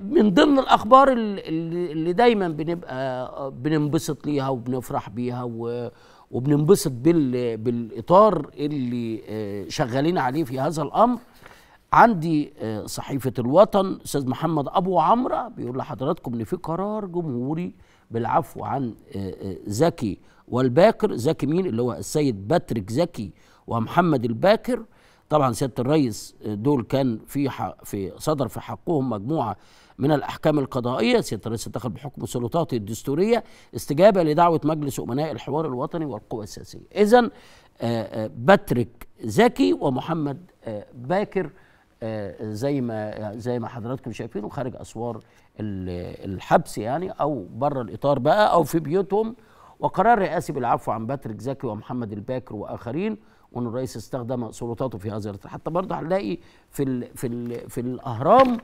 من ضمن الاخبار اللي دايما بنبقى بننبسط ليها وبنفرح بيها وبننبسط بالاطار اللي آه، شغالين عليه في هذا الامر عندي آه، صحيفه الوطن استاذ محمد ابو عمره بيقول لحضراتكم ان في قرار جمهوري بالعفو عن آه، زكي والباكر زكي مين اللي هو السيد باتريك زكي ومحمد الباكر طبعا سياده الرئيس دول كان في في صدر في حقهم مجموعه من الاحكام القضائيه سياده الرئيس دخل بحكم سلطاته الدستوريه استجابه لدعوه مجلس امناء الحوار الوطني والقوى السياسيه اذا آه، آه، باتريك زكي ومحمد آه، باكر زي ما زي ما حضراتكم شايفين خارج اسوار الحبس يعني او بره الاطار بقى او في بيوتهم وقرار رئاسي بالعفو عن باتريك زكي ومحمد الباكر واخرين وان الرئيس استخدم سلطاته في هذا حتى برضه هنلاقي في الـ في الـ في الاهرام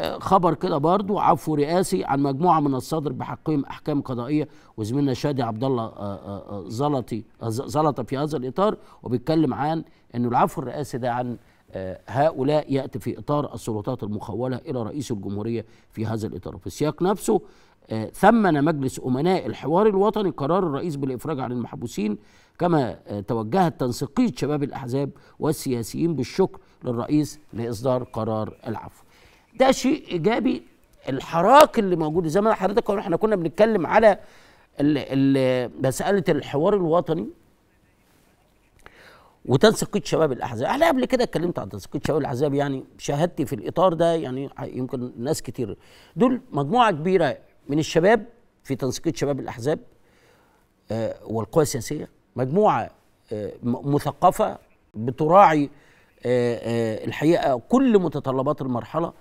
آه، خبر كده برضو عفو رئاسي عن مجموعه من الصدر بحقهم احكام قضائيه وزميلنا شادي عبد الله آه، آه، زلطي زلط في هذا الاطار وبيتكلم عن انه العفو الرئاسي ده عن آه، هؤلاء يأتي في إطار السلطات المخولة إلى رئيس الجمهورية في هذا الإطار في السياق نفسه آه، ثمن مجلس أمناء الحوار الوطني قرار الرئيس بالإفراج عن المحبوسين كما آه، توجهت تنسيقية شباب الأحزاب والسياسيين بالشكر للرئيس لإصدار قرار العفو ده شيء إيجابي الحراك اللي موجود زي ما حضرتك احنا كنا بنتكلم على مسألة الحوار الوطني وتنسيقيه شباب الاحزاب احنا قبل كده اتكلمت عن تنسيقيه شباب الاحزاب يعني شاهدتي في الاطار ده يعني يمكن ناس كتير دول مجموعه كبيره من الشباب في تنسيقيه شباب الاحزاب آه، والقوى السياسيه مجموعه آه، مثقفه بتراعي آه، الحقيقه كل متطلبات المرحله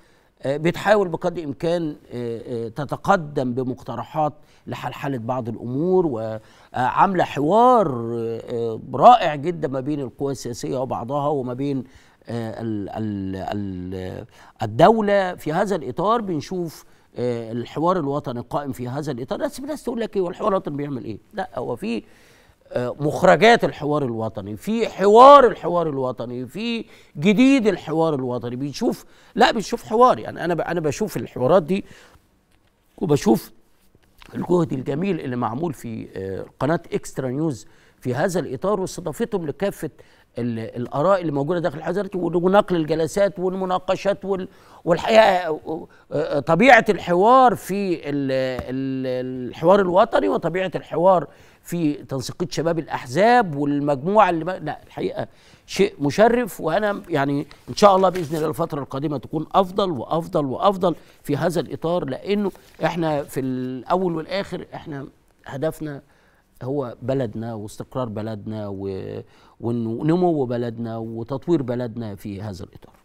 آه، بتحاول بقدر الامكان آه، آه، تتقدم بمقترحات لحلحله بعض الامور وعامله حوار رائع جدا ما بين القوى السياسيه وبعضها وما بين الدوله في هذا الاطار بنشوف الحوار الوطني القائم في هذا الاطار بس الناس تقول لك ايه والحوار الوطني بيعمل ايه لا هو في مخرجات الحوار الوطني في حوار الحوار الوطني في جديد الحوار الوطني بيشوف لا بيشوف حوار يعني انا انا بشوف الحوارات دي وبشوف الجهد الجميل اللي معمول في آه، قناه اكسترا نيوز في هذا الاطار واستضافتهم لكافه الاراء اللي موجوده داخل حضرتك ونقل الجلسات والمناقشات والحقيقه طبيعه الحوار في الحوار الوطني وطبيعه الحوار في تنسيقيه شباب الاحزاب والمجموعه اللي ما لا الحقيقه شيء مشرف وانا يعني ان شاء الله باذن الله الفتره القادمه تكون افضل وافضل وافضل في هذا الاطار لانه احنا في الاول والاخر احنا هدفنا هو بلدنا واستقرار بلدنا ونمو بلدنا وتطوير بلدنا في هذا الاطار